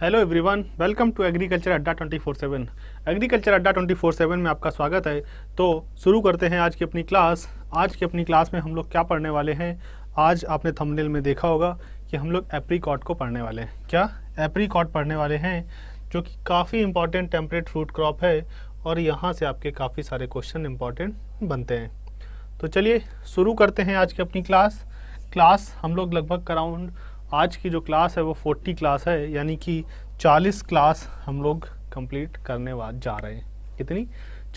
hello everyone welcome to agriculture Adda 24/7 agriculture Adda 24/7 में आपका स्वागत है तो शुरू करते हैं आज की अपनी क्लास आज की अपनी क्लास में हम लोग क्या पढ़ने वाले हैं आज आपने थंबनेल में देखा होगा कि हम लोग एप्रीकॉट को पढ़ने वाले हैं क्या एप्रीकॉट पढ़ने वाले हैं जो कि काफ़ी इंपॉर्टेंट टेम्परेट फ्रूट क्रॉप है और यहाँ से आपके काफ़ी सारे क्वेश्चन इंपॉर्टेंट बनते हैं तो चलिए शुरू करते हैं आज की अपनी क्लास क्लास हम लोग लगभग अराउंड आज की जो क्लास है वो 40 क्लास है यानी कि 40 क्लास हम लोग कंप्लीट करने वाले जा रहे हैं कितनी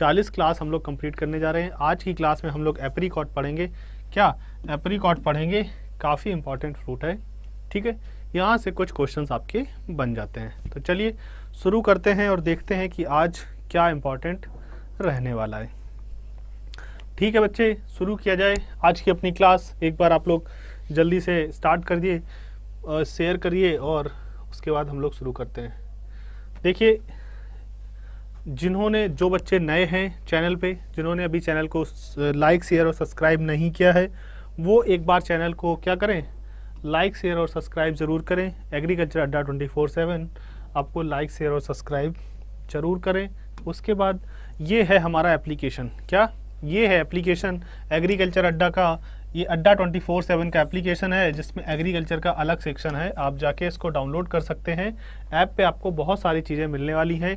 40 क्लास हम लोग कंप्लीट करने जा रहे हैं आज की क्लास में हम लोग एप्रीकॉट पढ़ेंगे क्या एप्रीकॉट पढ़ेंगे काफ़ी इंपॉर्टेंट फ्रूट है ठीक है यहाँ से कुछ क्वेश्चन आपके बन जाते हैं तो चलिए शुरू करते हैं और देखते हैं कि आज क्या इम्पोर्टेंट रहने वाला है ठीक है बच्चे शुरू किया जाए आज की अपनी क्लास एक बार आप लोग जल्दी से स्टार्ट कर दिए शेयर करिए और उसके बाद हम लोग शुरू करते हैं देखिए जिन्होंने जो बच्चे नए हैं चैनल पे जिन्होंने अभी चैनल को लाइक शेयर और सब्सक्राइब नहीं किया है वो एक बार चैनल को क्या करें लाइक शेयर और सब्सक्राइब ज़रूर करें agriculture Adda twenty four seven आपको लाइक शेयर और सब्सक्राइब ज़रूर करें उसके बाद ये है हमारा एप्लीकेशन क्या ये है एप्लीकेशन एग्रीकल्चर अड्डा का ये अड्डा 24/7 का एप्लीकेशन है जिसमें एग्रीकल्चर का अलग सेक्शन है आप जाके इसको डाउनलोड कर सकते हैं ऐप पे आपको बहुत सारी चीज़ें मिलने वाली हैं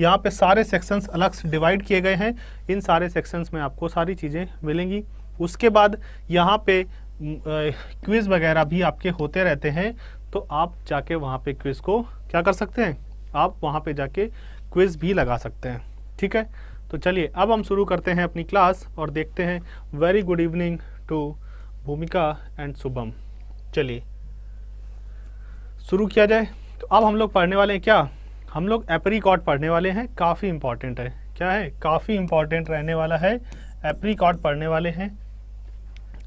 यहाँ पे सारे सेक्शंस अलग से डिवाइड किए गए हैं इन सारे सेक्शंस में आपको सारी चीज़ें मिलेंगी उसके बाद यहाँ पे क्विज़ वगैरह भी आपके होते रहते हैं तो आप जाके वहाँ पर क्विज़ को क्या कर सकते हैं आप वहाँ पर जाके क्विज़ भी लगा सकते हैं ठीक है तो चलिए अब हम शुरू करते हैं अपनी क्लास और देखते हैं very good evening to Bhumika and Shubham चलिए शुरू किया जाए तो अब हम लोग पढ़ने वाले हैं क्या हम लोग एप्रीकॉट पढ़ने वाले हैं काफ़ी इंपॉर्टेंट है क्या है काफ़ी इंपॉर्टेंट रहने वाला है एप्रीकॉट पढ़ने वाले हैं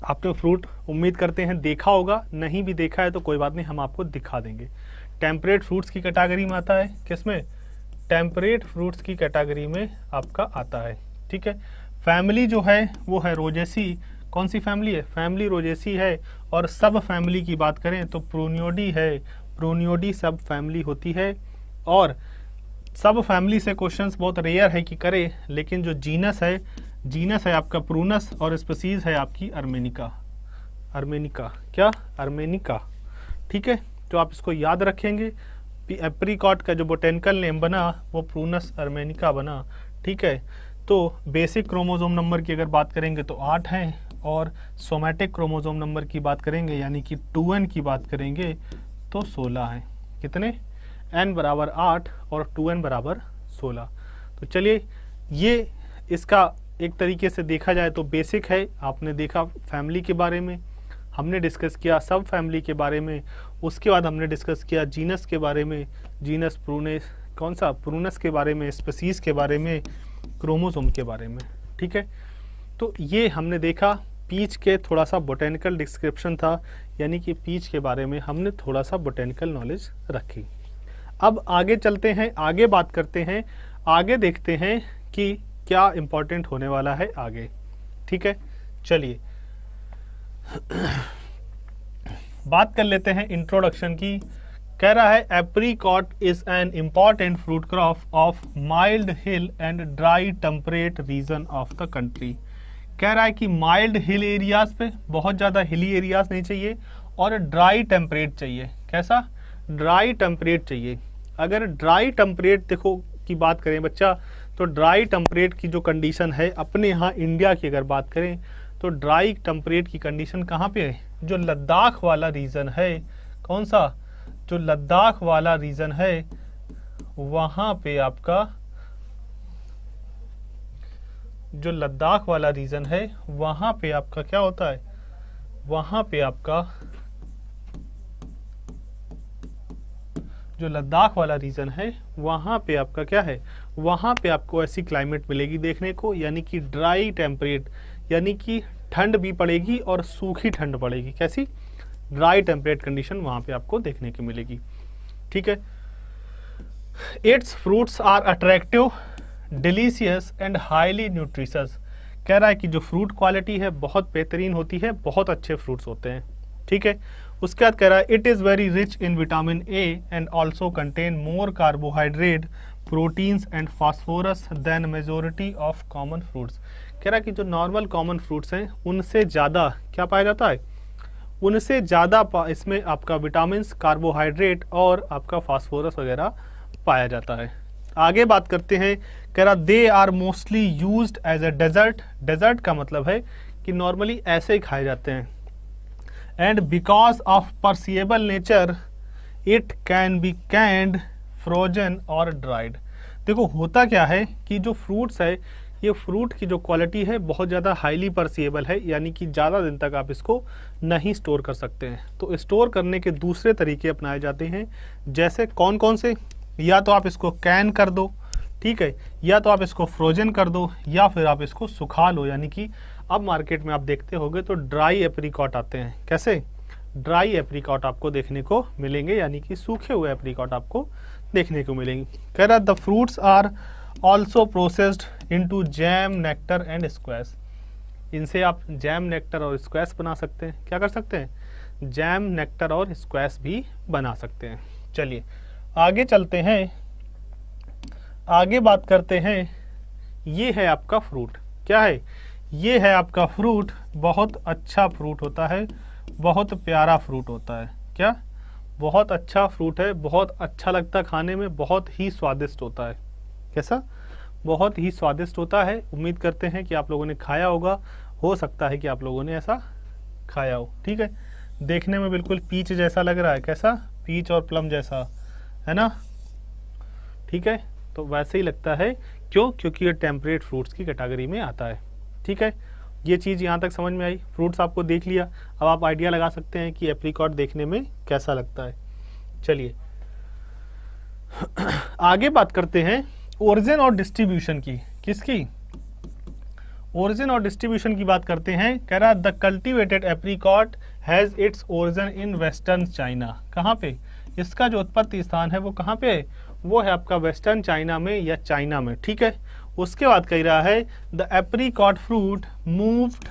आप तो फ्रूट उम्मीद करते हैं देखा होगा नहीं भी देखा है तो कोई बात नहीं हम आपको दिखा देंगे टेम्परेट फ्रूट्स की कैटागरी में आता है किसमें टेम्परेट फ्रूट्स की कैटागरी में आपका आता है ठीक है फैमिली जो है वो है रोजेसी कौन सी फैमिली है फैमिली रोजेसी है और सब फैमिली की बात करें तो प्रोनियोडी है प्रोनियोडी सब फैमिली होती है और सब फैमिली से क्वेश्चंस बहुत रेयर है कि करें लेकिन जो जीनस है जीनस है आपका प्रूनस और स्पेसीज है आपकी अर्मेनिका अर्मेनिका क्या अर्मेनिका ठीक है तो आप इसको याद रखेंगे एप्रीकॉट का जो बोटेनिकल नेम बना वो प्रूनस अर्मेनिका बना ठीक है तो बेसिक क्रोमोजोम नंबर की अगर बात करेंगे तो आठ हैं और सोमैटिक क्रोमोजोम नंबर की बात करेंगे यानी कि 2n की बात करेंगे तो 16 है कितने n बराबर आठ और 2n बराबर 16 तो चलिए ये इसका एक तरीके से देखा जाए तो बेसिक है आपने देखा फैमिली के बारे में हमने डिस्कस किया सब फैमिली के बारे में उसके बाद हमने डिस्कस किया जीनस के बारे में जीनस प्रूनेस कौन सा प्रूनस के बारे में स्पेसीज के बारे में क्रोमोसोम के बारे में ठीक है तो ये हमने देखा पीच के थोड़ा सा बोटेनिकल डिस्क्रिप्शन था यानी कि पीच के बारे में हमने थोड़ा सा बोटेनिकल नॉलेज रखी अब आगे चलते हैं आगे बात करते हैं आगे देखते हैं कि क्या इंपॉर्टेंट होने वाला है आगे ठीक है चलिए बात कर लेते हैं इंट्रोडक्शन की कह रहा है apricot is an important fruit crop of mild hill and dry temperate region of the country कह रहा है कि माइल्ड हिल एरियाज पे बहुत ज़्यादा हिली एरियाज नहीं चाहिए और ड्राई टेम्परेट चाहिए कैसा ड्राई टेम्परेट चाहिए अगर ड्राई टेम्परेट देखो की बात करें बच्चा तो ड्राई टेम्परेट की जो कंडीशन है अपने यहाँ इंडिया की अगर बात करें तो ड्राई टेम्परेट की कंडीशन कहाँ पे है जो लद्दाख वाला रीज़न है कौन सा जो लद्दाख वाला रीज़न है वहाँ पे आपका जो लद्दाख वाला रीज़न है वहां पे आपका क्या होता है वहां पे आपका जो लद्दाख वाला रीज़न है वहां पे आपका क्या है वहां पे आपको ऐसी क्लाइमेट मिलेगी देखने को यानी कि ड्राई टेम्परेट यानी कि ठंड भी पड़ेगी और सूखी ठंड पड़ेगी कैसी ड्राई टेम्परेट कंडीशन वहां पे आपको देखने की मिलेगी ठीक है its fruits are attractive delicious and highly nutritious कह रहा है कि जो फ्रूट क्वालिटी है बहुत बेहतरीन होती है बहुत अच्छे फ्रूट्स होते हैं ठीक है उसके बाद कह रहा है it is very rich in vitamin A and also contain more carbohydrate proteins and phosphorus than majority of common fruits कह रहा है कि जो नॉर्मल कॉमन फ्रूट्स हैं उनसे ज़्यादा क्या पाया जाता है उनसे ज़्यादा इसमें आपका विटामिन कार्बोहाइड्रेट और आपका फास्फोरस वगैरह पाया जाता है आगे बात करते हैं कह रहा they are mostly use as a dessert dessert का मतलब है कि नॉर्मली ऐसे ही खाए जाते हैं and because of perishable nature it can be canned frozen और ड्राइड देखो होता क्या है कि जो फ्रूट्स है ये फ्रूट की जो क्वालिटी है बहुत ज़्यादा हाईली परसिएबल है यानी कि ज़्यादा दिन तक आप इसको नहीं स्टोर कर सकते हैं तो स्टोर करने के दूसरे तरीके अपनाए जाते हैं जैसे कौन कौन से या तो आप इसको कैन कर दो ठीक है या तो आप इसको फ्रोजन कर दो या फिर आप इसको सुखा लो यानी कि अब मार्केट में आप देखते होगे तो ड्राई एप्रीकॉट आते हैं कैसे ड्राई एप्रीकॉट आपको देखने को मिलेंगे यानी कि सूखे हुए एप्रीकॉट आपको देखने को मिलेंगे कह रहा the fruits are also processed to jam nectar and squash इनसे आप जैम नेक्टर और स्क्वैश बना सकते हैं क्या कर सकते हैं जैम नेक्टर और स्क्वैश भी बना सकते हैं चलिए आगे चलते हैं आगे बात करते हैं ये है आपका फ्रूट क्या है ये है आपका फ्रूट बहुत अच्छा फ्रूट होता है बहुत प्यारा फ्रूट होता है क्या बहुत अच्छा फ्रूट है बहुत अच्छा लगता है खाने में बहुत ही स्वादिष्ट होता है कैसा बहुत ही स्वादिष्ट होता है उम्मीद करते हैं कि आप लोगों ने खाया होगा हो सकता है कि आप लोगों ने ऐसा खाया हो ठीक है देखने में बिल्कुल पीच जैसा लग रहा है कैसा पीच और प्लम जैसा है ना ठीक है तो वैसे ही लगता है क्यों क्योंकि ये टेम्परेट फ्रूट्स की कैटेगरी में आता है ठीक है ये चीज़ यहाँ तक समझ में आई फ्रूट्स आपको देख लिया अब आप आइडिया लगा सकते हैं कि एप्रीकॉट देखने में कैसा लगता है चलिए आगे बात करते हैं ओरिजिन और डिस्ट्रीब्यूशन की किसकी ओरिजिन और डिस्ट्रीब्यूशन की बात करते हैं कह रहा the cultivated apricot has its origin in western China कहाँ पे इसका जो उत्पत्ति स्थान है वो कहाँ पे है वो है आपका वेस्टर्न चाइना में या चाइना में ठीक है उसके बाद कह रहा है the apricot fruit moved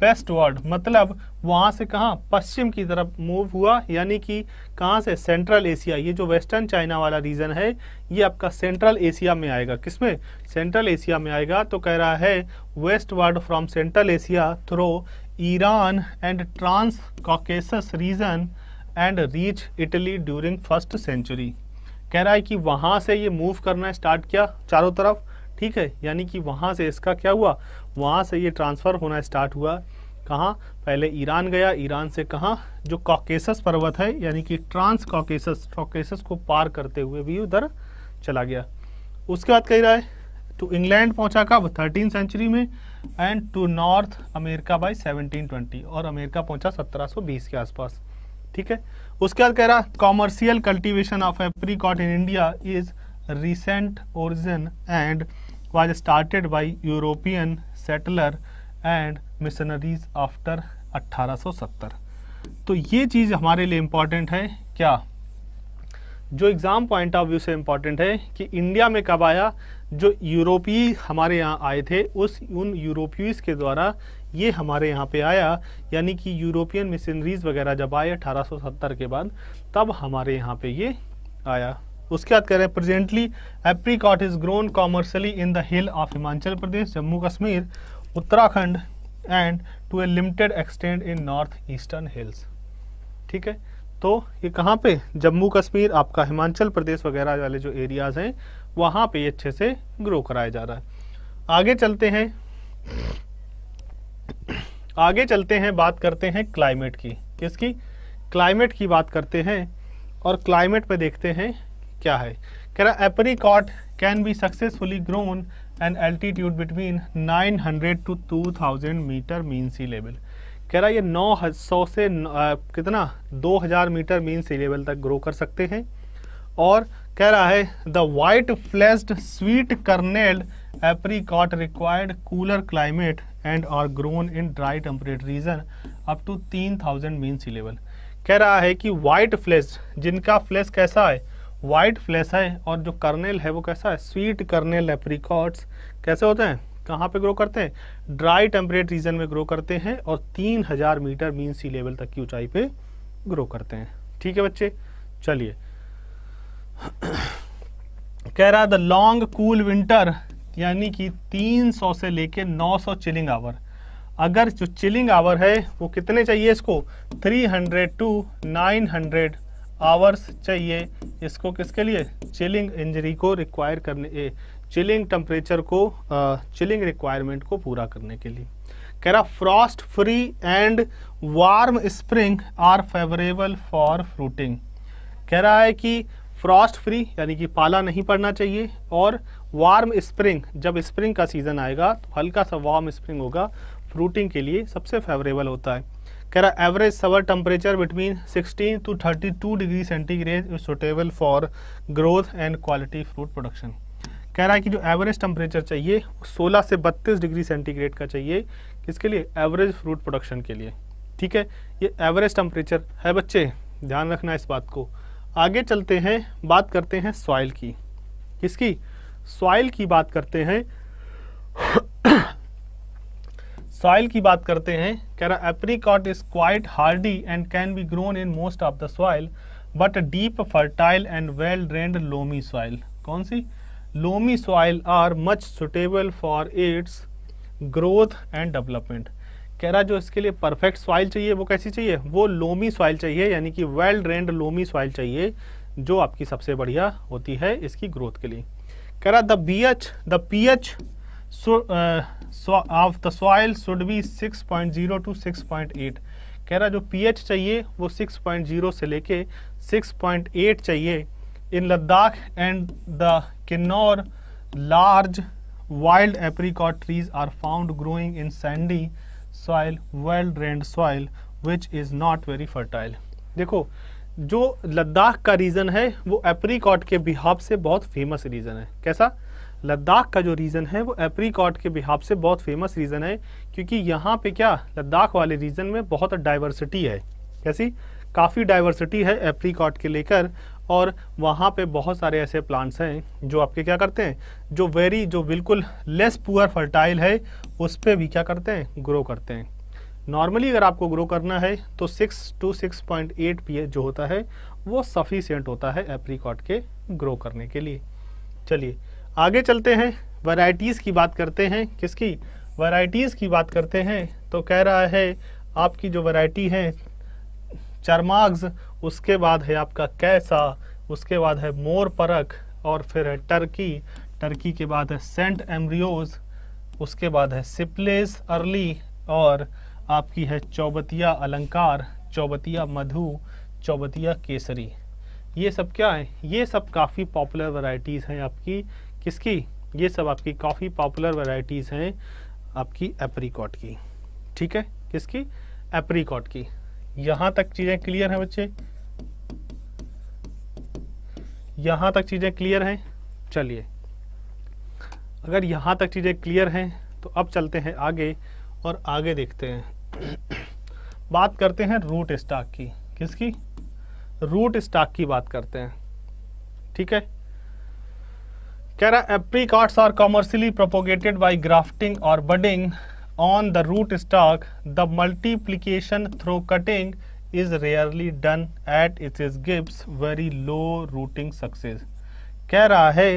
westward मतलब वहाँ से कहाँ पश्चिम की तरफ मूव हुआ यानी कि कहाँ से सेंट्रल एशिया ये जो वेस्टर्न चाइना वाला रीजन है ये आपका सेंट्रल एशिया में आएगा किसमें सेंट्रल एशिया में आएगा तो कह रहा है westward from central Asia through Iran and trans Caucasus region and reach Italy during first century कह रहा है कि वहाँ से ये मूव करना स्टार्ट किया चारों तरफ ठीक है यानी कि वहाँ से इसका क्या हुआ वहाँ से ये ट्रांसफ़र होना स्टार्ट हुआ कहाँ पहले ईरान गया ईरान से कहाँ जो कॉकेसस पर्वत है यानी कि ट्रांस कॉकेसस कॉकेसस को पार करते हुए भी उधर चला गया उसके बाद कह रहा है टू इंग्लैंड पहुंचा कब थर्टीन सेंचुरी में and to North America by 1720 और अमेरिका पहुंचा 1720 के आसपास ठीक है उसके बाद कह रहा commercial cultivation of apricot in India is recent origin and was started by European settler and missionaries after 1870 तो ये चीज़ हमारे लिए इम्पॉर्टेंट है क्या जो एग्ज़ाम पॉइंट ऑफ व्यू से इम्पॉर्टेंट है कि इंडिया में कब आया जो यूरोपीय हमारे यहाँ आए थे उस उन यूरोपीज के द्वारा ये हमारे यहाँ पे आया यानी कि यूरोपियन मिशनरीज वगैरह जब आए 1870 के बाद तब हमारे यहाँ पे ये आया उसके बाद कह रहे हैं presently apricot is grown commercially in the hill of Himachal Pradesh Jammu Kashmir Uttarakhand and to a limited extent in north eastern hills ठीक है तो ये कहाँ पे जम्मू कश्मीर आपका हिमाचल प्रदेश वगैरह वाले जो एरियाज हैं वहाँ पे अच्छे से ग्रो कराया जा रहा है आगे चलते हैं आगे चलते हैं बात करते हैं क्लाइमेट की किसकी क्लाइमेट की बात करते हैं और क्लाइमेट पे देखते हैं क्या है कह रहा apricot can be successfully grown an altitude between 900 to 2000 metre mean sea level कह रहा ये 900 से आ, कितना 2000 मीटर मीन सी लेवल तक ग्रो कर सकते हैं और कह रहा है the white fleshed sweet kernel apricot required cooler climate and are grown in dry temperate region up to तीन थाउजेंड मीन सी लेवल कह रहा है कि वाइट फ्लैश जिनका फ्लैश कैसा है वाइट फ्लैश है और जो कर्नेल है वो कैसा है स्वीट कर्नेल एप्रीकॉट्स कैसे होते हैं कहाँ पे ग्रो करते हैं ड्राई टेम्परेट रीजन में ग्रो करते हैं और तीन हजार मीटर मीन सी लेवल तक की ऊंचाई पे ग्रो करते हैं ठीक है बच्चे चलिए कह रहा द लॉन्ग कूल विंटर यानी कि 300 से लेके 900 चिलिंग आवर अगर जो चिलिंग आवर है वो कितने चाहिए इसको 300 टू 900 आवर्स चाहिए इसको किसके लिए चिलिंग इंजरी को रिक्वायर करने ए, चिलिंग टेम्परेचर को चिलिंग रिक्वायरमेंट को पूरा करने के लिए कह रहा frost free and warm spring are favourable for fruiting कह रहा है कि फ्रॉस्ट फ्री यानी कि पाला नहीं पड़ना चाहिए और वार्म स्प्रिंग जब स्प्रिंग का सीज़न आएगा तो हल्का सा वार्म स्प्रिंग होगा फ्रूटिंग के लिए सबसे फेवरेबल होता है कह रहा average summer temperature between 16 to 32 degree centigrade is suitable for growth and quality fruit production कह रहा है कि जो एवरेज टेम्परेचर चाहिए वो 16 से 32 डिग्री सेंटीग्रेड का चाहिए किसके लिए एवरेज फ्रूट प्रोडक्शन के लिए ठीक है ये एवरेज टेम्परेचर है बच्चे ध्यान रखना इस बात को आगे चलते हैं बात करते हैं सॉइल की किसकी सॉइल की बात करते हैं सॉइल की बात करते हैं कह रहा apricot is quite hardy and can be grown in most of the soil but deep fertile and well drained loamy soil कौन सी loamy soil are much suitable for its growth and development कह रहा जो इसके लिए perfect soil चाहिए वो कैसी चाहिए वो लोमी सॉइल चाहिए यानी कि वेल ड्रेन्ड लोमी सॉइल चाहिए जो आपकी सबसे बढ़िया होती है इसकी ग्रोथ के लिए कह रहा है the H the P H of the soil should be six point zero to six eight कह रहा है जो पी एच चाहिए वो सिक्स पॉइंट जीरो से लेके 6.8 चाहिए in Ladakh and the Kinnaur large wild apricot trees are found growing in sandy soil well drained soil which is not very fertile देखो जो लद्दाख का रीज़न है वो एप्रीकॉट के बिहाब से बहुत फेमस रीज़न है कैसा लद्दाख का जो रीज़न है वो एप्रीकॉट के बिहाब से बहुत फेमस रीज़न है क्योंकि यहाँ पे क्या लद्दाख वाले रीज़न में बहुत डाइवर्सिटी है कैसी काफ़ी डाइवर्सिटी है एप्रीकॉट के लेकर और वहाँ पे बहुत सारे ऐसे प्लांट्स हैं जो आपके क्या करते हैं जो वेरी जो बिल्कुल लेस पुअर फर्टाइल है उस पर भी क्या करते हैं ग्रो करते हैं नॉर्मली अगर आपको ग्रो करना है तो six to six point eight P जो होता है वो सफिशियंट होता है एप्रीकॉट के ग्रो करने के लिए चलिए आगे चलते हैं वराइटीज़ की बात करते हैं किसकी वराइटीज़ की बात करते हैं तो कह रहा है आपकी जो वराइटी है चरमाग्स उसके बाद है आपका कैसा उसके बाद है मोर परख और फिर है टर्की टर्की के बाद है सेंट एमरियोज उसके बाद है सिप्लेस अर्ली और आपकी है चौबतिया अलंकार चौबतिया मधु चौबतिया केसरी ये सब क्या है ये सब काफ़ी पॉपुलर वैरायटीज़ हैं आपकी किसकी ये सब आपकी काफ़ी पॉपुलर वैरायटीज़ हैं आपकी एप्रीकॉट की ठीक है किसकी एप्रीकॉट की यहाँ तक चीज़ें क्लियर हैं बच्चे यहाँ तक चीज़ें क्लियर हैं चलिए अगर यहाँ तक चीज़ें क्लियर हैं तो अब चलते हैं आगे और आगे देखते हैं बात करते हैं रूट स्टॉक की किसकी रूट स्टॉक की बात करते हैं ठीक है कह रहा apricots are commercially propagated by grafting और budding on the rootstock the multiplication through cutting is rarely done at it is gives very low rooting success कह रहा है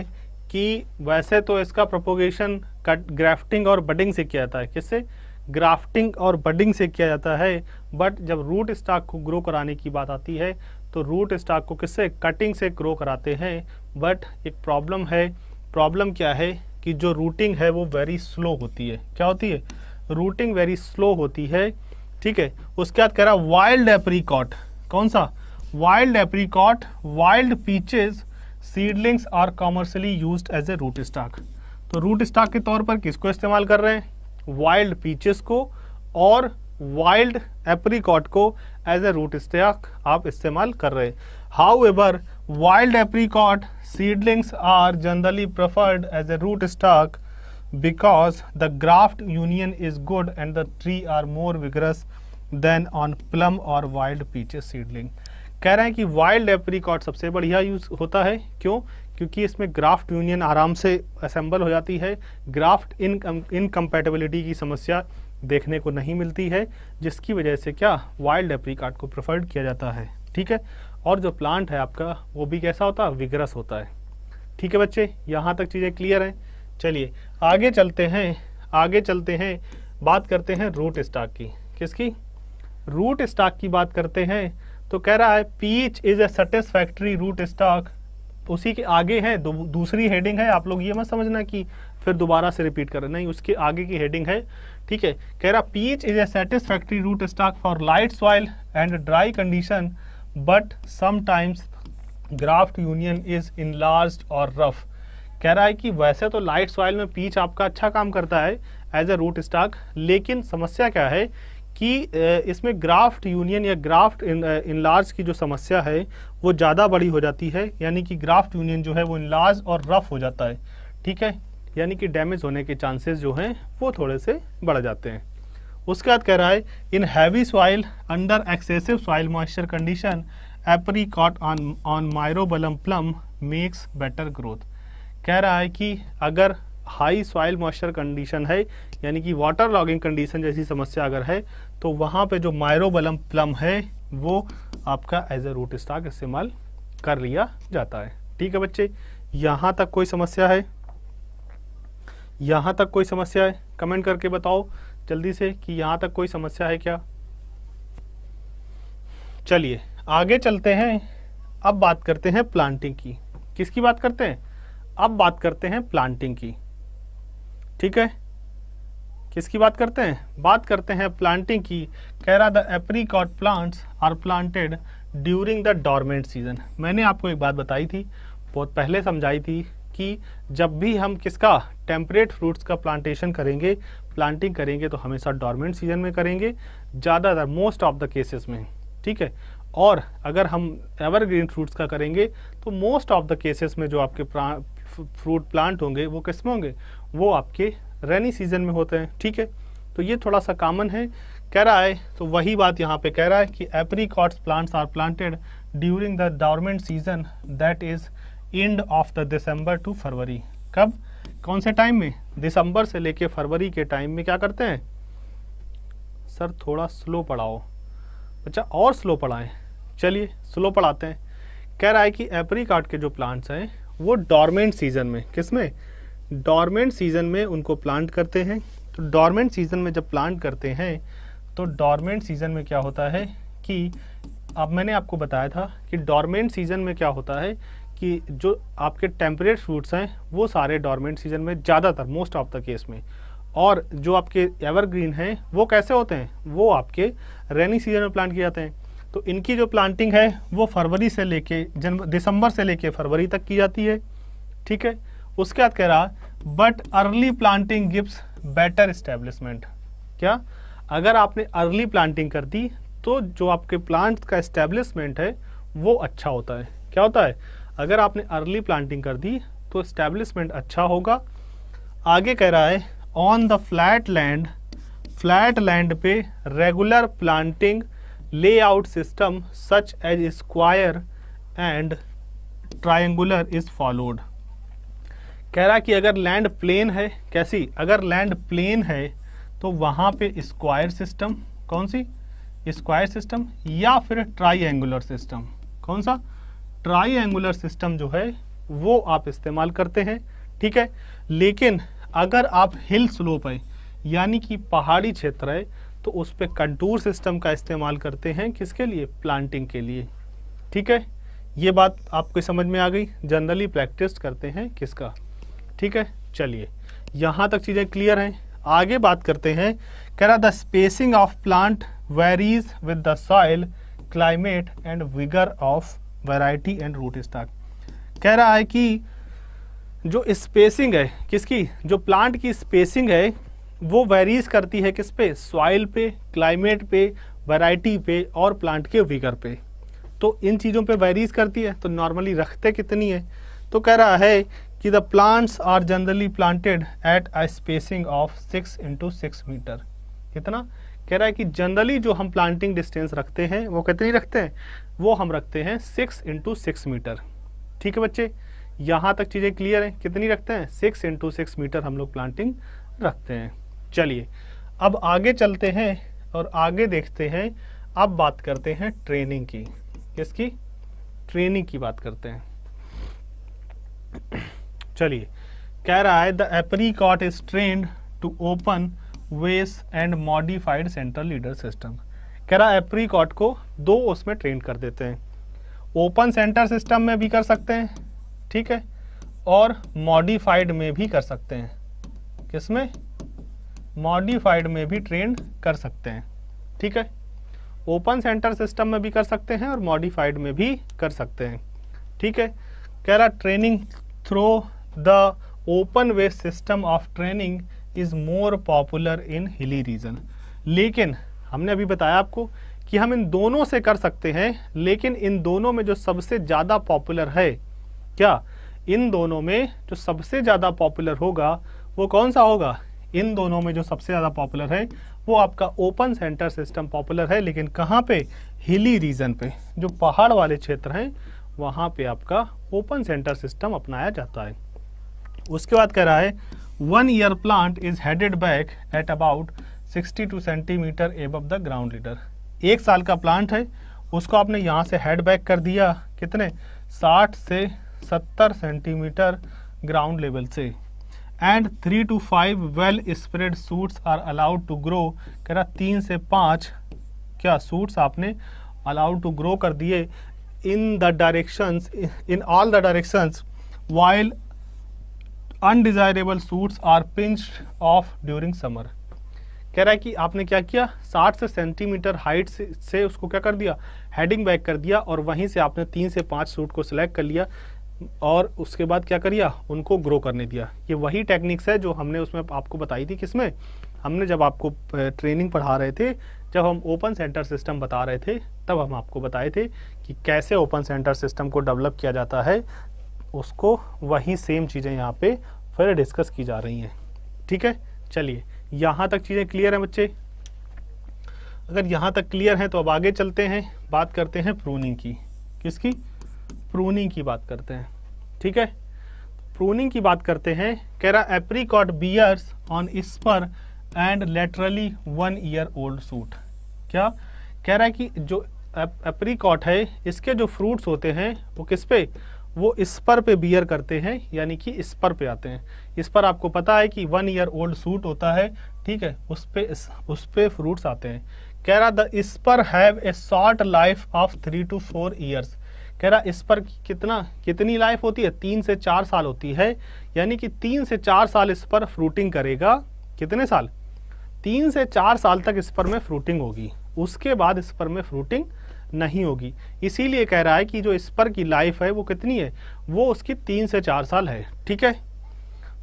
कि वैसे तो इसका प्रोपोगेशन कट ग्राफ्टिंग और बडिंग से किया था किससे ग्राफ्टिंग और बडिंग से किया जाता है बट जब रूट स्टॉक को ग्रो कराने की बात आती है तो रूट स्टॉक को किससे कटिंग से ग्रो कराते हैं बट एक प्रॉब्लम है प्रॉब्लम क्या है कि जो रूटिंग है वो वेरी स्लो होती है क्या होती है रूटिंग वेरी स्लो होती है ठीक है उसके बाद कह रहा वाइल्ड एप्रीकॉट कौन सा wild apricot wild peaches seedlings are commercially use as a rootstock तो रूट स्टॉक के तौर पर किसको इस्तेमाल कर रहे हैं वाइल्ड पीचेस को और वाइल्ड एप्रीकॉट को एज ए रूट स्टॉक आप इस्तेमाल कर रहे however wild apricot seedlings are generally preferred as a rootstock because the graft union is good and the tree are more vigorous than on plum और wild peaches seedling कह रहे हैं कि wild apricot सबसे बढ़िया use होता है क्यों क्योंकि इसमें ग्राफ्ट यूनियन आराम से असेंबल हो जाती है ग्राफ्ट इन इनकम्पेटेबिलिटी की समस्या देखने को नहीं मिलती है जिसकी वजह से क्या वाइल्ड एप्रीकाट को प्रेफर्ड किया जाता है ठीक है और जो प्लांट है आपका वो भी कैसा होता है विग्रस होता है ठीक है बच्चे यहाँ तक चीज़ें क्लियर हैं चलिए आगे चलते हैं आगे चलते हैं बात करते हैं रूट स्टॉक की किसकी रूट स्टॉक की बात करते हैं तो कह रहा है peach is a satisfactory root rootstock उसी के आगे है दूसरी हेडिंग है आप लोग ये मत समझना कि फिर दोबारा से रिपीट करें नहीं उसके आगे की हेडिंग है ठीक है कह रहा peach is a satisfactory root stock for light soil and dry condition but sometimes graft union is in or rough कह रहा है कि वैसे तो लाइट सॉइल में पीच आपका अच्छा काम करता है एज ए रूट स्टॉक लेकिन समस्या क्या है कि इसमें ग्राफ्ट यूनियन या ग्राफ्ट इन, इनलार्ज की जो समस्या है वो ज़्यादा बड़ी हो जाती है यानी कि ग्राफ्ट यूनियन जो है वो इनलाज और रफ हो जाता है ठीक है यानी कि डैमेज होने के चांसेस जो हैं वो थोड़े से बढ़ जाते हैं उसके बाद कह रहा है in heavy soil under excessive soil moisture condition caught on on myrobalan plum makes better growth कह रहा है कि अगर हाई सॉइल मॉइस्चर कंडीशन है यानी कि वाटर लॉगिंग कंडीशन जैसी समस्या अगर है तो वहाँ पे जो माइरोबलम प्लम है वो आपका एज ए रूट स्टॉक इस्तेमाल कर लिया जाता है ठीक है बच्चे यहां तक कोई समस्या है यहां तक कोई समस्या है कमेंट करके बताओ जल्दी से कि यहां तक कोई समस्या है क्या चलिए आगे चलते हैं अब बात करते हैं प्लांटिंग की किसकी बात करते हैं अब बात करते हैं प्लांटिंग की ठीक है किसकी बात करते हैं बात करते हैं प्लांटिंग की कह रहा the apricot plants are planted during the dormant season मैंने आपको एक बात बताई थी बहुत पहले समझाई थी कि जब भी हम किसका टेम्परेट फ्रूट्स का प्लांटेशन करेंगे प्लांटिंग करेंगे तो हमेशा डॉर्मेंट सीजन में करेंगे ज़्यादातर मोस्ट ऑफ द केसेस में ठीक है और अगर हम एवरग्रीन फ्रूट्स का करेंगे तो मोस्ट ऑफ द केसेस में जो आपके फ्रूट प्लांट होंगे वो किस्म होंगे वो आपके रेनी सीजन में होते हैं ठीक है तो ये थोड़ा सा कॉमन है कह रहा है तो वही बात यहाँ पे कह रहा है कि apricots plants are planted during the dormant season that is end of the December to February कब कौन से टाइम में दिसंबर से लेके फरवरी के टाइम में क्या करते हैं सर थोड़ा स्लो पढ़ाओ अच्छा और स्लो पढ़ाएं चलिए स्लो पढ़ाते हैं कह रहा है कि एप्रीकॉट के जो प्लांट्स हैं वो डॉर्मेंट सीजन में किस में डॉर्मेंट सीजन में उनको प्लांट करते हैं तो डॉर्मेंट सीजन में जब प्लांट करते हैं तो डॉर्मेंट सीजन में क्या होता है कि अब मैंने आपको बताया था कि डॉर्मेंट सीजन में क्या होता है कि जो आपके टेम्परेट फ्रूट्स हैं वो सारे डॉर्मेंट सीजन में ज़्यादातर मोस्ट ऑफ द केस में और जो आपके एवरग्रीन हैं वो कैसे होते हैं वो आपके रेनी सीजन में प्लांट किए जाते हैं तो इनकी जो प्लांटिंग है वो फरवरी से लेके जनवरी दिसंबर से लेके फरवरी तक की जाती है ठीक है उसके बाद कह रहा but early planting gives better establishment क्या अगर आपने अर्ली प्लांटिंग कर दी तो जो आपके प्लांट का इस्टेब्लिशमेंट है वो अच्छा होता है क्या होता है अगर आपने अर्ली प्लांटिंग कर दी तो इस्टेब्लिशमेंट अच्छा होगा आगे कह रहा है on the flat land flat land पे regular planting layout system such as square and triangular is followed कह रहा कि अगर लैंड प्लेन है कैसी अगर लैंड प्लेन है तो वहाँ पे स्क्वायर सिस्टम कौन सी स्क्वायर सिस्टम या फिर एंगुलर सिस्टम कौन सा एंगुलर सिस्टम जो है वो आप इस्तेमाल करते हैं ठीक है लेकिन अगर आप हिल स्लोप है यानी कि पहाड़ी क्षेत्र है तो उस पर कंटूर सिस्टम का इस्तेमाल करते हैं किसके लिए प्लांटिंग के लिए ठीक है ये बात आपको समझ में आ गई जनरली प्रैक्टिस करते हैं किसका ठीक है चलिए यहाँ तक चीज़ें क्लियर हैं आगे बात करते हैं कह रहा the spacing of plant varies with the soil climate and vigour of variety and rootstock कह रहा है कि जो स्पेसिंग है किसकी जो प्लांट की स्पेसिंग है वो वेरीज करती है किस पे सॉइल पे क्लाइमेट पे वैरायटी पे और प्लांट के विगर पे तो इन चीज़ों पे वेरीज करती है तो नॉर्मली रखते कितनी है तो कह रहा है कि the plants are generally planted at a spacing of six into six metre कितना कह रहा है कि जनरली जो हम प्लांटिंग डिस्टेंस रखते हैं वो कितनी रखते हैं वो हम रखते हैं सिक्स इंटू सिक्स मीटर ठीक है बच्चे यहाँ तक चीज़ें क्लियर हैं कितनी रखते हैं सिक्स इंटू सिक्स मीटर हम लोग प्लांटिंग रखते हैं चलिए अब आगे चलते हैं और आगे देखते हैं अब बात करते हैं ट्रेनिंग की किसकी ट्रेनिंग की बात करते हैं चलिए कह रहा है the apricot is trained to open vase and modified central leader system कह रहा है एप्रीकॉट को दो उसमें ट्रेन कर देते हैं ओपन सेंटर सिस्टम में भी कर सकते हैं ठीक है और मॉडिफाइड में भी कर सकते हैं किसमें मॉडिफाइड में भी ट्रेन कर सकते हैं ठीक है ओपन सेंटर सिस्टम में भी कर सकते हैं और मॉडिफाइड में भी कर सकते हैं ठीक है कह रहा training through the open way system of training is more popular in hilly region लेकिन हमने अभी बताया आपको कि हम इन दोनों से कर सकते हैं लेकिन इन दोनों में जो सबसे ज़्यादा पॉपुलर है क्या इन दोनों में जो सबसे ज़्यादा पॉपुलर होगा वो कौन सा होगा इन दोनों में जो सबसे ज़्यादा पॉपुलर है वो आपका ओपन सेंटर सिस्टम पॉपुलर है लेकिन कहाँ पे हिली रीजन पे जो पहाड़ वाले क्षेत्र हैं वहाँ पे आपका ओपन सेंटर सिस्टम अपनाया जाता है उसके बाद कह रहा है one year plant is headed back at about 62 centimetre above the ground later एक साल का प्लांट है उसको आपने यहाँ से हेड बैक कर दिया कितने 60 से 70 सेंटीमीटर ग्राउंड लेवल से and three to five well spread shoots are allowed to grow कह रहा तीन से पाँच क्या सूट्स आपने अलाउड टू ग्रो कर दिए in the directions in all the directions while undesirable shoots are pinch off during summer कह रहा है कि आपने क्या किया 60 से सेंटीमीटर हाइट से, से उसको क्या कर दिया हेडिंग बैक कर दिया और वहीं से आपने तीन से पाँच सूट को सिलेक्ट कर लिया और उसके बाद क्या करिया उनको ग्रो करने दिया ये वही टेक्निक्स है जो हमने उसमें आपको बताई थी किसमें हमने जब आपको ट्रेनिंग पढ़ा रहे थे जब हम ओपन सेंटर सिस्टम बता रहे थे तब हम आपको बताए थे कि कैसे ओपन सेंटर सिस्टम को डेवलप किया जाता है उसको वही सेम चीज़ें यहाँ पे फिर डिस्कस की जा रही हैं ठीक है चलिए यहाँ तक चीज़ें क्लियर हैं बच्चे अगर यहाँ तक क्लियर हैं तो अब आगे चलते हैं बात करते हैं प्रूनिंग की किसकी प्रूनिंग की बात करते हैं ठीक है प्रूनिंग की बात करते हैं कह रहा apricot bears on spur and laterally one year old shoot क्या कह रहा है कि जो एप्रीकॉट है इसके जो फ्रूट्स होते हैं वो किस पे वो स्पर पे बियर करते हैं यानी कि स्पर पे आते हैं इस पर आपको पता है कि वन ईयर ओल्ड सूट होता है ठीक है उस पर उस पर फ्रूट्स आते हैं कह रहा the spur have a short life of three to four years कह रहा इस पर कितना कितनी लाइफ होती है तीन से चार साल होती है यानी कि तीन से चार साल इस पर फ्रूटिंग करेगा कितने साल तीन से चार साल तक इस पर में फ्रूटिंग होगी उसके बाद इस पर में फ्रूटिंग नहीं होगी इसीलिए कह रहा है कि जो स्पर की लाइफ है वो कितनी है वो उसकी तीन से चार साल है ठीक है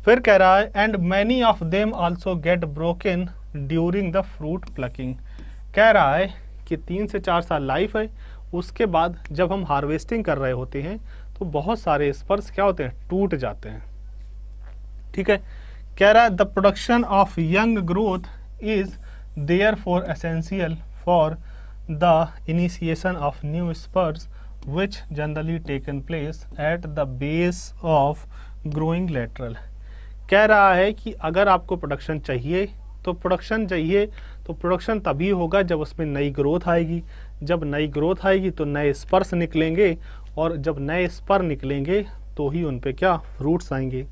फिर कह रहा है and many of them also get broken during the fruit plucking कह रहा है कि तीन से चार साल लाइफ है उसके बाद जब हम हार्वेस्टिंग कर रहे होते हैं तो बहुत सारे स्पर्स क्या होते हैं टूट जाते हैं ठीक है कह रहा है the production of young growth is there for essential for the initiation of new spurs which generally taken place at the base of growing lateral कह रहा है कि अगर आपको प्रोडक्शन चाहिए तो प्रोडक्शन चाहिए तो प्रोडक्शन तभी होगा जब उसमें नई ग्रोथ आएगी जब नई ग्रोथ आएगी तो नए स्पर्स निकलेंगे और जब नए स्पर निकलेंगे तो ही उन पर क्या फ्रूट्स आएंगे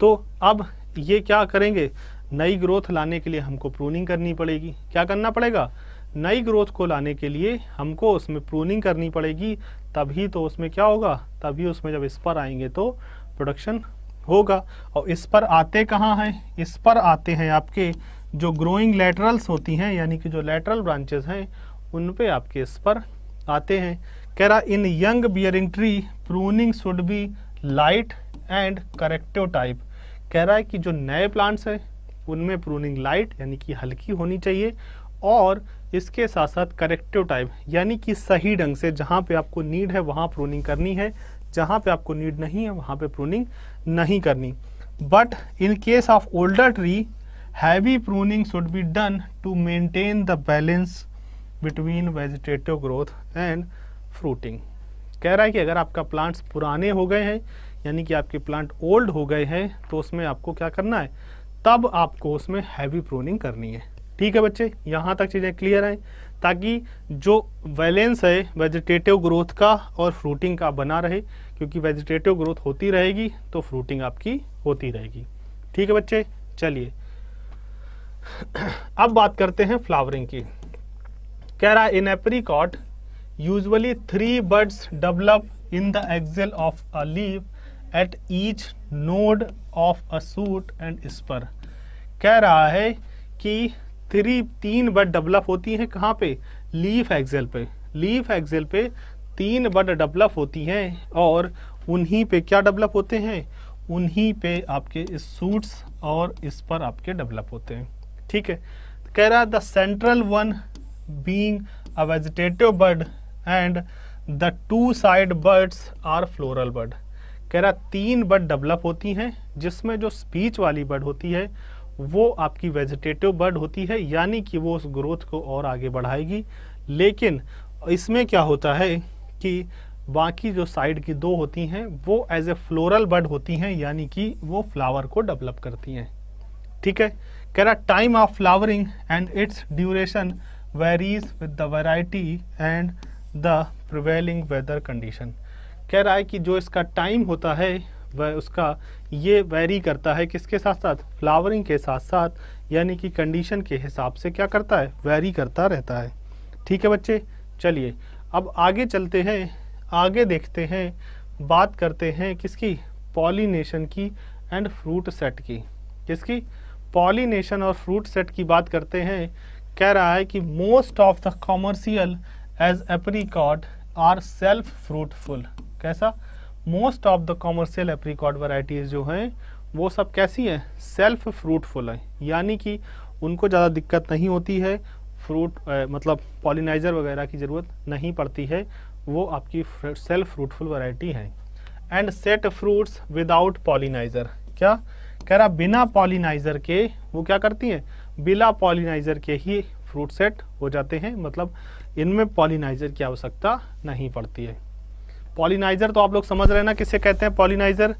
तो अब ये क्या करेंगे नई ग्रोथ लाने के लिए हमको प्रूनिंग करनी पड़ेगी क्या करना पड़ेगा नई ग्रोथ को लाने के लिए हमको उसमें प्रूनिंग करनी पड़ेगी तभी तो उसमें क्या होगा तभी उसमें जब इस पर आएंगे तो प्रोडक्शन होगा और इस पर आते कहाँ हैं इस पर आते हैं आपके जो ग्रोइंग लेटरल्स होती हैं यानी कि जो लेटरल ब्रांचेस हैं उन पे आपके इस पर आते हैं कह रहा in young bearing tree pruning should be light and corrective type कह रहा है कि जो नए प्लांट्स हैं उनमें प्रूनिंग लाइट यानी कि हल्की होनी चाहिए और इसके साथ साथ करेक्टिव टाइम यानी कि सही ढंग से जहाँ पे आपको नीड है वहाँ प्रोनिंग करनी है जहाँ पे आपको नीड नहीं है वहाँ पे प्रोनिंग नहीं करनी but in case of older tree heavy pruning should be done to maintain the balance between vegetative growth and fruiting कह रहा है कि अगर आपका प्लांट्स पुराने हो गए हैं यानी कि आपके प्लांट ओल्ड हो गए हैं तो उसमें आपको क्या करना है तब आपको उसमें हैवी प्रोनिंग करनी है ठीक है बच्चे यहाँ तक चीज़ें क्लियर हैं ताकि जो वैलेंस है वेजिटेटिव ग्रोथ का और फ्रूटिंग का बना रहे क्योंकि वेजिटेटिव ग्रोथ होती रहेगी तो फ्रूटिंग आपकी होती रहेगी ठीक है बच्चे चलिए अब बात करते हैं फ्लावरिंग की कह रहा in apricot usually three buds develop in the axil of a leaf at each node of a shoot and spur कह रहा है कि थ्री तीन बट डेवलप होती है कहाँ पे लीफ एक्सेल पे लीफ एक्सेल पे तीन बट डेवलप होती हैं और उन्हीं पे क्या डेवलप होते हैं उन्हीं पे आपके इस सूट्स और इस पर आपके डेवलप होते हैं ठीक है तो कह रहा है the central one being a vegetative bud and the two side buds are floral bud कह रहा तीन बर्ड डेवलप होती हैं जिसमें जो स्पीच वाली बर्ड होती है वो आपकी वेजिटेटिव बर्ड होती है यानी कि वो उस ग्रोथ को और आगे बढ़ाएगी लेकिन इसमें क्या होता है कि बाकी जो साइड की दो होती हैं वो एज ए फ्लोरल बर्ड होती हैं यानी कि वो फ्लावर को डेवलप करती हैं ठीक है कह रहा time of flowering and its duration varies with the variety and the prevailing weather condition कह रहा है कि जो इसका टाइम होता है वह उसका ये वेरी करता है किसके साथ साथ फ्लावरिंग के साथ साथ यानी कि कंडीशन के हिसाब से क्या करता है वेरी करता रहता है ठीक है बच्चे चलिए अब आगे चलते हैं आगे देखते हैं बात करते हैं किसकी पॉलीनेशन की एंड फ्रूट सेट की किसकी पॉलीनेशन और फ्रूट सेट की बात करते हैं कह रहा है कि most of the commercial as apricot are self fruitful कैसा most of the commercial apricot varieties जो हैं वो सब कैसी हैं सेल्फ फ्रूटफुल हैं यानी कि उनको ज़्यादा दिक्कत नहीं होती है फ्रूट ए, मतलब पॉलिनाइजर वगैरह की ज़रूरत नहीं पड़ती है वो आपकी सेल्फ फ्रूटफुल वैरायटी है and set fruits without pollinizer क्या कह रहा बिना पॉलिनाइजर के वो क्या करती हैं बिना पॉलिनाइजर के ही फ्रूट सेट हो जाते हैं मतलब इनमें पॉलिनाइजर की आवश्यकता नहीं पड़ती है पॉलिनाइजर तो आप लोग समझ रहे ना किसे कहते हैं पॉलिनाइजर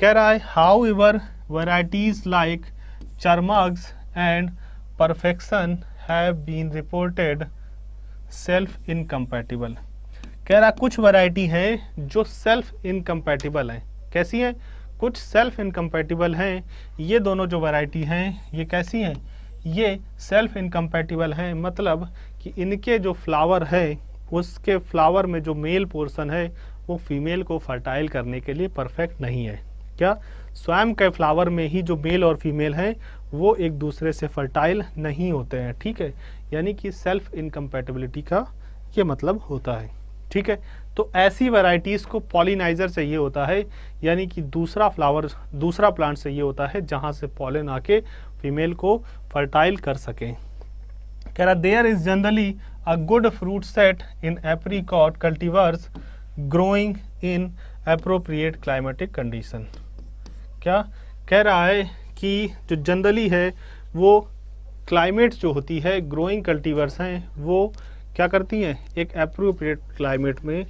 कह रहा है however varieties like Charmagz and perfection have been reported self incompatible कह रहा कुछ वैरायटी हैं जो सेल्फ इनकम्पैटिबल हैं कैसी हैं कुछ सेल्फ इनकम्पैटिबल हैं ये दोनों जो वैरायटी हैं ये कैसी हैं ये सेल्फ इनकम्पैटिबल हैं मतलब कि इनके जो फ्लावर है उसके फ्लावर में जो मेल पोर्सन है वो फीमेल को फर्टाइल करने के लिए परफेक्ट नहीं है क्या स्वयं के फ्लावर में ही जो मेल और फीमेल हैं वो एक दूसरे से फर्टाइल नहीं होते हैं ठीक है यानी कि सेल्फ इनकम्पेटेबिलिटी का ये मतलब होता है ठीक है तो ऐसी वैरायटीज़ को पॉलिनाइज़र चाहिए होता है यानी कि दूसरा फ्लावर दूसरा प्लांट चाहिए होता है जहाँ से पॉलिन आके फीमेल को फर्टाइल कर सकें कह रहा there is generally a good fruit set in apricot cultivars growing in appropriate climatic condition क्या कह रहा है कि जो जनरली है वो क्लाइमेट जो होती है ग्रोइंग कल्टीवर्स हैं वो क्या करती हैं एक अप्रोप्रिएट क्लाइमेट में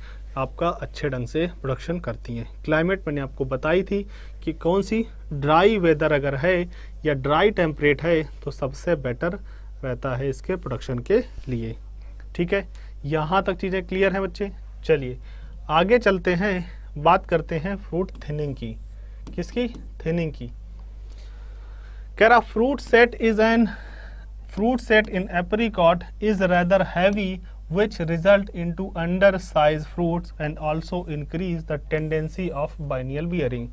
आपका अच्छे ढंग से प्रोडक्शन करती हैं क्लाइमेट मैंने आपको बताई थी कि कौन सी ड्राई वेदर अगर है या ड्राई टेम्परेट है तो सबसे बेटर रहता है इसके प्रोडक्शन के लिए ठीक है यहाँ तक चीज़ें क्लियर हैं बच्चे चलिए आगे चलते हैं बात करते हैं फ्रूट थिनिंग की किसकी थिनिंग की कह रहा fruit set is an fruit set in apricot is rather heavy which result in to under size fruit and also increase the tendency of biennial bearing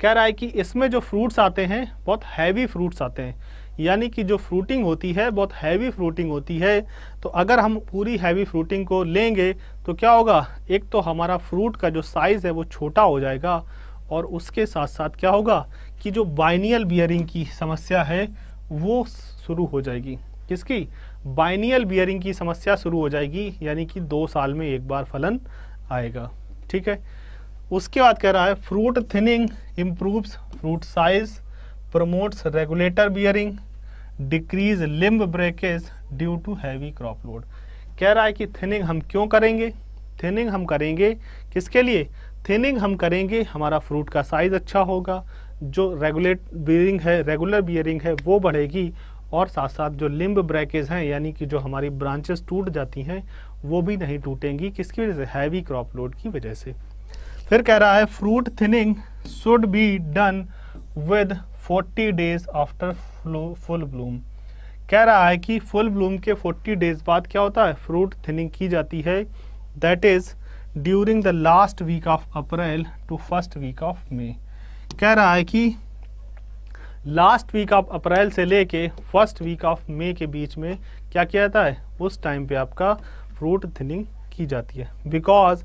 कह रहा है कि इसमें जो फ्रूट्स आते हैं बहुत हैवी फ्रूट्स आते हैं यानी कि जो फ्रूटिंग होती है बहुत हैवी फ्रूटिंग होती है तो अगर हम पूरी हैवी फ्रूटिंग को लेंगे तो क्या होगा एक तो हमारा फ्रूट का जो साइज़ है वो छोटा हो जाएगा और उसके साथ साथ क्या होगा कि जो बाइनियल बियरिंग की समस्या है वो शुरू हो जाएगी किसकी बाइनियल बियरिंग की समस्या शुरू हो जाएगी यानी कि दो साल में एक बार फलन आएगा ठीक है उसके बाद कह रहा है fruit thinning improves fruit size promotes regulator bearing decrease limb breakage due to heavy crop load कह रहा है कि थिनिंग हम क्यों करेंगे थिनिंग हम करेंगे किसके लिए थिनिंग हम करेंगे हमारा फ्रूट का साइज अच्छा होगा जो रेगुलेट बियरिंग है रेगुलर बियरिंग है वो बढ़ेगी और साथ साथ जो लिम्ब ब्रेकेज हैं यानी कि जो हमारी ब्रांचेस टूट जाती हैं वो भी नहीं टूटेंगी किसकी वजह से हैवी क्रॉप लोड की वजह से फिर कह रहा है fruit thinning should be done with forty days after full bloom कह रहा है कि फुल ब्लूम के फोर्टी डेज बाद क्या होता है फ्रूट थिनिंग की जाती है that is during the last week of April to first week of May कह रहा है कि लास्ट वीक ऑफ अप्रैल से लेके फर्स्ट वीक ऑफ मे के बीच में क्या किया जाता है उस टाइम पे आपका फ्रूट थिनिंग की जाती है because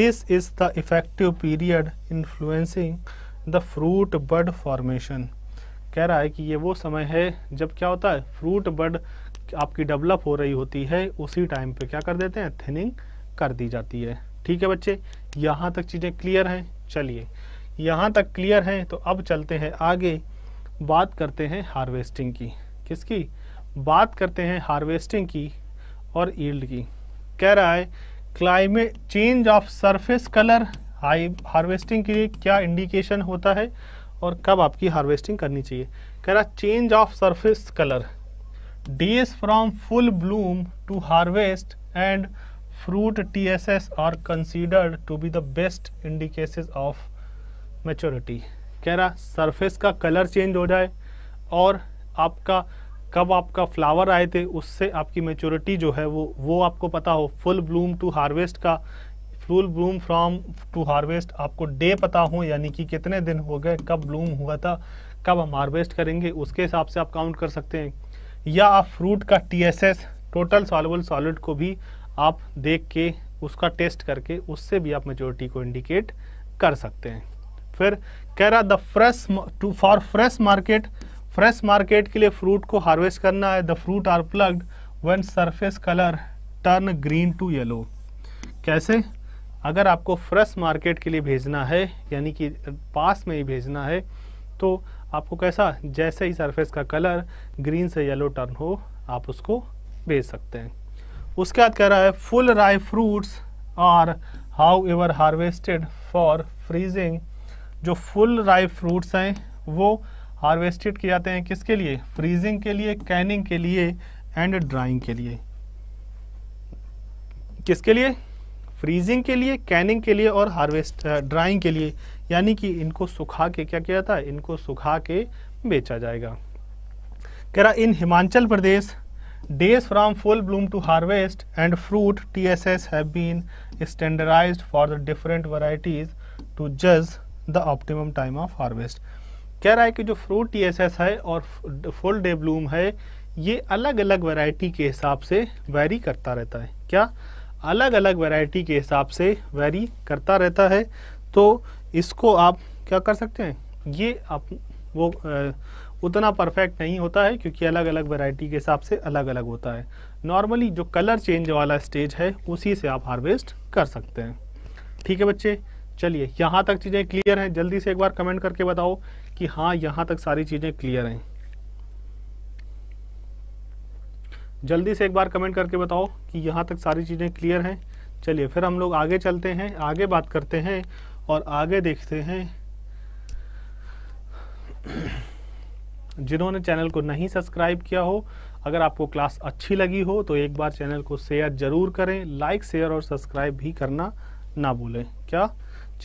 this is the effective period influencing the fruit bud formation कह रहा है कि ये वो समय है जब क्या होता है फ्रूट बर्ड आपकी डेवलप हो रही होती है उसी टाइम पे क्या कर देते हैं थिनिंग कर दी जाती है ठीक है बच्चे यहाँ तक चीज़ें क्लियर हैं चलिए यहाँ तक क्लियर हैं तो अब चलते हैं आगे बात करते हैं हार्वेस्टिंग की किसकी बात करते हैं हार्वेस्टिंग की और ईल्ड की कह रहा है climate change of surface colour high harvesting के लिए क्या इंडिकेशन होता है और कब आपकी हार्वेस्टिंग करनी चाहिए कह रहा change of surface colour days from full bloom to harvest and fruit T S S are considered to be the best indices of maturity कह रहा सरफेस का कलर चेंज हो जाए और आपका कब आपका फ्लावर आए थे उससे आपकी मेच्योरिटी जो है वो वो आपको पता हो फुल ब्लूम टू हार्वेस्ट का full bloom from to harvest आपको डे पता हो यानी कि कितने दिन हो गए कब ब्लूम हुआ था कब हम हार्वेस्ट करेंगे उसके हिसाब से आप काउंट कर सकते हैं या आप फ्रूट का टीएसएस टोटल सॉलबल सॉलिड को भी आप देख के उसका टेस्ट करके उससे भी आप मेजोरिटी को इंडिकेट कर सकते हैं फिर कह रहा the fresh to for fresh market fresh market के लिए फ्रूट को हार्वेस्ट करना है the fruit are plucked when surface colour turn green to yellow कैसे अगर आपको फ्रेश मार्केट के लिए भेजना है यानी कि पास में ही भेजना है तो आपको कैसा जैसे ही सरफेस का कलर ग्रीन से येलो टर्न हो आप उसको भेज सकते हैं उसके बाद कह रहा है full ripe fruits are however harvested for freezing जो फुल राई फ्रूट्स हैं वो हार्वेस्टेड किए जाते हैं किसके लिए फ्रीजिंग के लिए कैनिंग के लिए एंड ड्राइंग के लिए किसके लिए फ्रीजिंग के लिए कैनिंग के लिए और हार्वेस्ट ड्राइंग के लिए यानी कि इनको सुखा के क्या किया था इनको सुखा के बेचा जाएगा कह रहा in Himachal Pradesh days from full bloom to harvest and fruit S have been standardise for the different varieties to जज the optimum time of harvest कह रहा है कि जो फ्रूट टी एस एस है और फुल डे ब्लूम है ये अलग अलग वैरायटी के हिसाब से वेरी करता रहता है क्या अलग अलग वैरायटी के हिसाब से वेरी करता रहता है तो इसको आप क्या कर सकते हैं ये आप वो आ, उतना परफेक्ट नहीं होता है क्योंकि अलग अलग वैरायटी के हिसाब से अलग अलग होता है नॉर्मली जो कलर चेंज वाला स्टेज है उसी से आप हार्वेस्ट कर सकते हैं ठीक है बच्चे चलिए यहाँ तक चीज़ें क्लियर हैं जल्दी से एक बार कमेंट करके बताओ कि हाँ यहाँ तक सारी चीज़ें क्लियर हैं जल्दी से एक बार कमेंट करके बताओ कि यहाँ तक सारी चीज़ें क्लियर हैं चलिए फिर हम लोग आगे चलते हैं आगे बात करते हैं और आगे देखते हैं जिन्होंने चैनल को नहीं सब्सक्राइब किया हो अगर आपको क्लास अच्छी लगी हो तो एक बार चैनल को शेयर ज़रूर करें लाइक शेयर और सब्सक्राइब भी करना ना भूलें क्या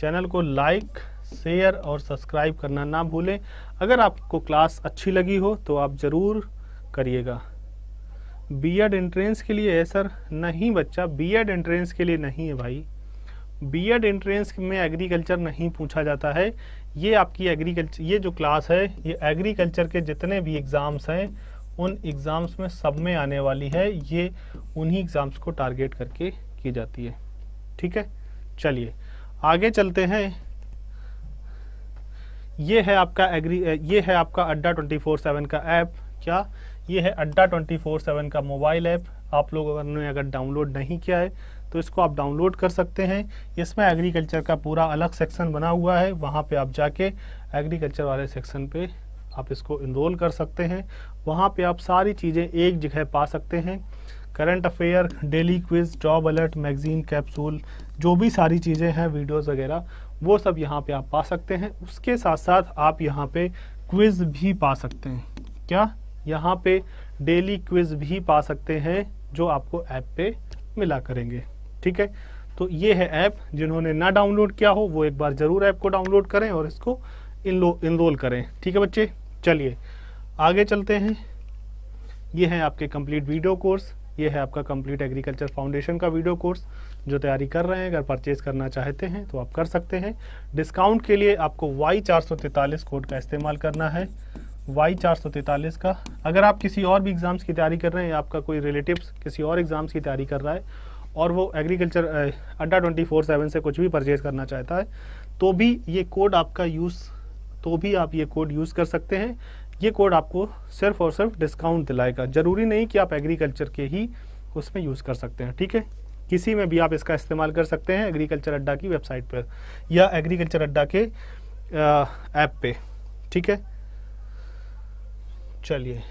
चैनल को लाइक शेयर और सब्सक्राइब करना ना भूलें अगर आपको क्लास अच्छी लगी हो तो आप ज़रूर करिएगा बीएड एंट्रेंस के लिए है सर नहीं बच्चा बीएड एंट्रेंस के लिए नहीं है भाई बीएड एंट्रेंस में एग्रीकल्चर नहीं पूछा जाता है ये आपकी एग्रीकल्चर ये जो क्लास है ये एग्रीकल्चर के जितने भी एग्ज़ाम्स हैं उन एग्ज़ाम्स में सब में आने वाली है ये उन्हीं एग्ज़ाम्स को टारगेट करके की जाती है ठीक है चलिए आगे चलते हैं ये है आपका एग्री ये है आपका अड्डा ट्वेंटी फोर सेवन का ऐप क्या ये है अड्डा ट्वेंटी फोर सेवन का मोबाइल ऐप आप लोगों ने अगर डाउनलोड नहीं किया है तो इसको आप डाउनलोड कर सकते हैं इसमें एग्रीकल्चर का पूरा अलग सेक्शन बना हुआ है वहाँ पे आप जाके एग्रीकल्चर वाले सेक्शन पे आप इसको इनरोल कर सकते हैं वहाँ पे आप सारी चीज़ें एक जगह पा सकते हैं current affair daily quiz job alert magazine capsule जो भी सारी चीज़ें हैं वीडियोज़ वगैरह वो सब यहाँ पर आप पा सकते हैं उसके साथ साथ आप यहाँ पर क्विज़ भी पा सकते हैं क्या यहाँ पे डेली क्विज भी पा सकते हैं जो आपको ऐप पे मिला करेंगे ठीक है तो ये है ऐप जिन्होंने ना डाउनलोड किया हो वो एक बार ज़रूर ऐप को डाउनलोड करें और इसको इनरोल करें ठीक है बच्चे चलिए आगे चलते हैं ये है आपके कंप्लीट वीडियो कोर्स ये है आपका कंप्लीट एग्रीकल्चर फाउंडेशन का वीडियो कोर्स जो तैयारी कर रहे हैं अगर परचेज करना चाहते हैं तो आप कर सकते हैं डिस्काउंट के लिए आपको वाई चार कोड का इस्तेमाल करना है वाई चार सौ तैंतालीस का अगर आप किसी और भी एग्ज़ाम्स की तैयारी कर रहे हैं आपका कोई रिलेटिव्स किसी और एग्ज़ाम्स की तैयारी कर रहा है और वो agriculture Adda twenty four seven से कुछ भी परचेज करना चाहता है तो भी ये कोड आपका यूज़ तो भी आप ये कोड यूज़ कर सकते हैं ये कोड आपको सिर्फ और सिर्फ डिस्काउंट दिलाएगा ज़रूरी नहीं कि आप एग्रीकल्चर के ही उसमें यूज़ कर सकते हैं ठीक है किसी में भी आप इसका इस्तेमाल कर सकते हैं एग्रीकल्चर अड्डा की वेबसाइट पर या एग्रीकल्चर अड्डा के ऐप पे ठीक है चलिए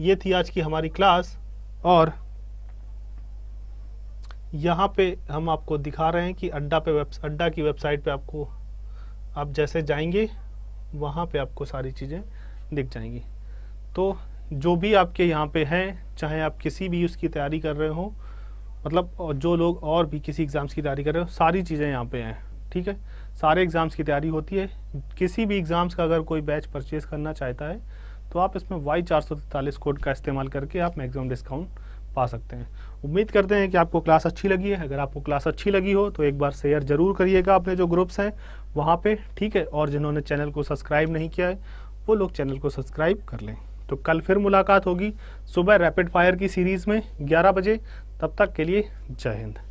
ये थी आज की हमारी क्लास और यहाँ पे हम आपको दिखा रहे हैं कि अड्डा पे वेब अड्डा की वेबसाइट पे आपको आप जैसे जाएंगे वहाँ पे आपको सारी चीज़ें दिख जाएंगी तो जो भी आपके यहाँ पे हैं चाहे आप किसी भी उसकी तैयारी कर रहे हो मतलब जो लोग और भी किसी एग्ज़ाम्स की तैयारी कर रहे हो सारी चीज़ें यहाँ पे हैं ठीक है सारे एग्ज़ाम्स की तैयारी होती है किसी भी एग्ज़ाम्स का अगर कोई बैच परचेज़ करना चाहता है तो आप इसमें वाई चार कोड का इस्तेमाल करके आप मैक्सिमम डिस्काउंट पा सकते हैं उम्मीद करते हैं कि आपको क्लास अच्छी लगी है अगर आपको क्लास अच्छी लगी हो तो एक बार शेयर ज़रूर करिएगा अपने जो ग्रुप्स हैं वहाँ पे ठीक है और जिन्होंने चैनल को सब्सक्राइब नहीं किया है वो लोग चैनल को सब्सक्राइब कर लें तो कल फिर मुलाकात होगी सुबह रैपिड फायर की सीरीज़ में ग्यारह बजे तब तक के लिए जय हिंद